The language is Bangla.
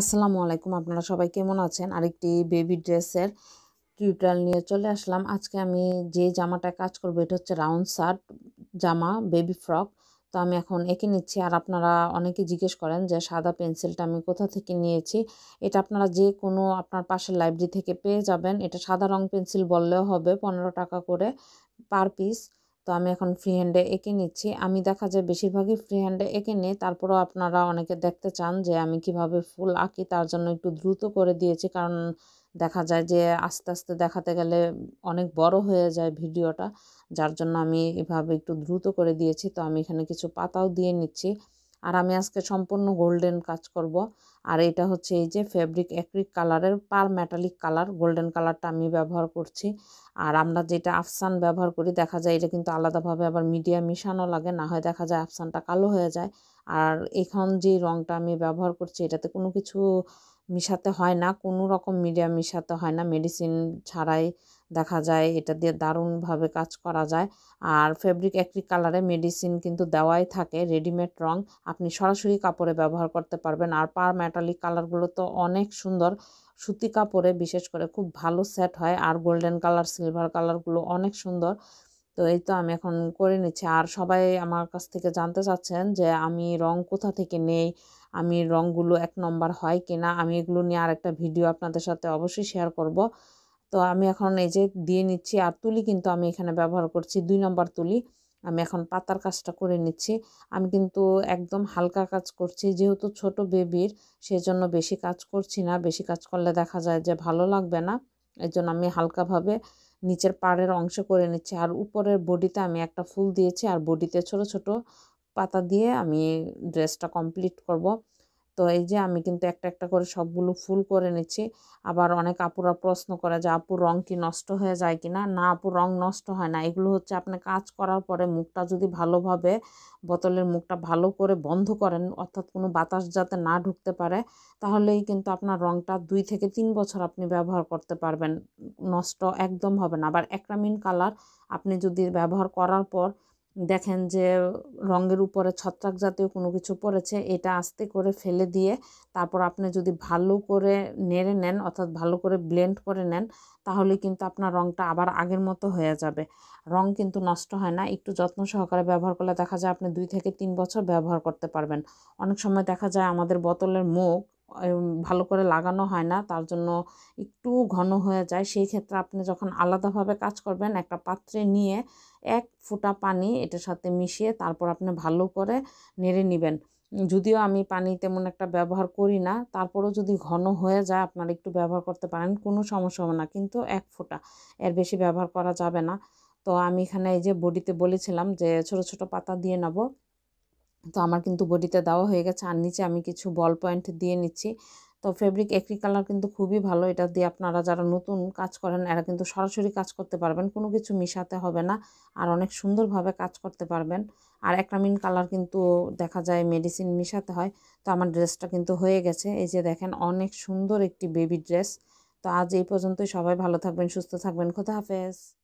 আসসালামু আলাইকুম আপনারা সবাই কেমন আছেন আরেকটি বেবি ড্রেসের টিউটাল নিয়ে চলে আসলাম আজকে আমি যে জামাটা কাজ করবো এটা হচ্ছে রাউন্ড শার্ট জামা বেবি ফ্রক তো আমি এখন এঁকে নিচ্ছি আর আপনারা অনেকে জিজ্ঞেস করেন যে সাদা পেন্সিলটা আমি কোথা থেকে নিয়েছি এটা আপনারা যে কোনো আপনার পাশের লাইব্রেরি থেকে পেয়ে যাবেন এটা সাদা রং পেন্সিল বললেও হবে পনেরো টাকা করে পার পিস তো আমি এখন ফ্রি হ্যান্ডে এঁকে নিচ্ছি আমি দেখা যায় বেশিরভাগই ফ্রি হ্যান্ডে এঁকে নিই তারপরেও আপনারা অনেকে দেখতে চান যে আমি কিভাবে ফুল আঁকি তার জন্য একটু দ্রুত করে দিয়েছি কারণ দেখা যায় যে আস্তে আস্তে দেখাতে গেলে অনেক বড় হয়ে যায় ভিডিওটা যার জন্য আমি এভাবে একটু দ্রুত করে দিয়েছি তো আমি এখানে কিছু পাতাও দিয়ে নিচ্ছি আর আমি আজকে সম্পূর্ণ গোল্ডেন কাজ করব আর এটা হচ্ছে এই যে ফেব্রিক অ্যাক্রিক কালারের পার মেটালিক কালার গোল্ডেন কালারটা আমি ব্যবহার করছি আর আমরা যেটা আফসান ব্যবহার করি দেখা যায় এটা কিন্তু আলাদাভাবে আবার মিডিয়া মিশানো লাগে না হয় দেখা যায় আফসানটা কালো হয়ে যায় আর এখন যে রঙটা আমি ব্যবহার করছি এটাতে কোনো কিছু মিশাতে হয় না কোনো রকম মিডিয়া মিশাতে হয় না মেডিসিন ছাড়াই দেখা যায় এটা দিয়ে দারুণভাবে কাজ করা যায় আর ফেব্রিক একটি কালারে মেডিসিন কিন্তু দেওয়াই থাকে রেডিমেড রং আপনি সরাসরি কাপড়ে ব্যবহার করতে পারবেন আর পার ম্যাটালিক কালারগুলো তো অনেক সুন্দর সুতি কাপড়ে বিশেষ করে খুব ভালো সেট হয় আর গোল্ডেন কালার সিলভার কালারগুলো অনেক সুন্দর তো এই তো আমি এখন করে নিচ্ছি আর সবাই আমার কাছ থেকে জানতে চাচ্ছেন যে আমি রং কোথা থেকে নেই আমি রঙগুলো এক নম্বর হয় কিনা আমি এগুলো নিয়ে আর একটা ভিডিও আপনাদের সাথে অবশ্যই শেয়ার করব তো আমি এখন এই যে দিয়ে নিচ্ছি আর তুলি কিন্তু আমি এখানে ব্যবহার করছি দুই নম্বর তুলি আমি এখন পাতার কাজটা করে নিচ্ছি আমি কিন্তু একদম হালকা কাজ করছি যেহেতু ছোট বেবির সেজন্য বেশি কাজ করছি না বেশি কাজ করলে দেখা যায় যে ভালো লাগবে না এই জন্য আমি হালকাভাবে নিচের পাড়ের অংশ করে নিচ্ছি আর উপরের বডিতে আমি একটা ফুল দিয়েছি আর বডিতে ছোট ছোট পাতা দিয়ে আমি ড্রেসটা কমপ্লিট করব তো এই যে আমি কিন্তু একটা একটা করে সবগুলো ফুল করে নিচ্ছি আবার অনেক আপুরা প্রশ্ন করে যে আপুর রং কি নষ্ট হয়ে যায় কি না না আপুর রং নষ্ট হয় না এগুলো হচ্ছে আপনি কাজ করার পরে মুখটা যদি ভালোভাবে বোতলের মুখটা ভালো করে বন্ধ করেন অর্থাৎ কোনো বাতাস যাতে না ঢুকতে পারে তাহলেই কিন্তু আপনার রংটা দুই থেকে তিন বছর আপনি ব্যবহার করতে পারবেন নষ্ট একদম হবে না আবার অ্যাক্রামিন কালার আপনি যদি ব্যবহার করার পর দেখেন যে রঙের উপরে ছত্রাক জাতীয় কোনো কিছু পড়েছে এটা আস্তে করে ফেলে দিয়ে তারপর আপনি যদি ভালো করে নেড়ে নেন অর্থাৎ ভালো করে ব্লেন্ড করে নেন তাহলে কিন্তু আপনার রঙটা আবার আগের মতো হয়ে যাবে রং কিন্তু নষ্ট হয় না একটু যত্ন সহকারে ব্যবহার করলে দেখা যায় আপনি দুই থেকে তিন বছর ব্যবহার করতে পারবেন অনেক সময় দেখা যায় আমাদের বোতলের মুখ ভালো করে লাগানো হয় না তার জন্য একটু ঘন হয়ে যায় সেই ক্ষেত্রে আপনি যখন আলাদাভাবে কাজ করবেন একটা পাত্রে নিয়ে এক ফুটা পানি এটার সাথে মিশিয়ে তারপর আপনি ভালো করে নেড়ে নেবেন যদিও আমি পানি তেমন একটা ব্যবহার করি না তারপরেও যদি ঘন হয়ে যায় আপনারা একটু ব্যবহার করতে পারেন কোনো সমস্যা হবে না কিন্তু এক ফোঁটা এর বেশি ব্যবহার করা যাবে না তো আমি এখানে এই যে বডিতে বলেছিলাম যে ছোট ছোট পাতা দিয়ে নেব তো আমার কিন্তু বডিতে দেওয়া হয়ে গেছে আর নিচে আমি কিছু বল পয়েন্ট দিয়ে নিচ্ছি তো ফেব্রিক একই কালার কিন্তু খুবই ভালো এটা দিয়ে আপনারা যারা নতুন কাজ করেন এরা কিন্তু সরাসরি কাজ করতে পারবেন কোনো কিছু মিশাতে হবে না আর অনেক সুন্দরভাবে কাজ করতে পারবেন আর একরামিন কালার কিন্তু দেখা যায় মেডিসিন মিশাতে হয় তো আমার ড্রেসটা কিন্তু হয়ে গেছে এই যে দেখেন অনেক সুন্দর একটি বেবি ড্রেস তো আজ এই পর্যন্তই সবাই ভালো থাকবেন সুস্থ থাকবেন খোদা হাফেজ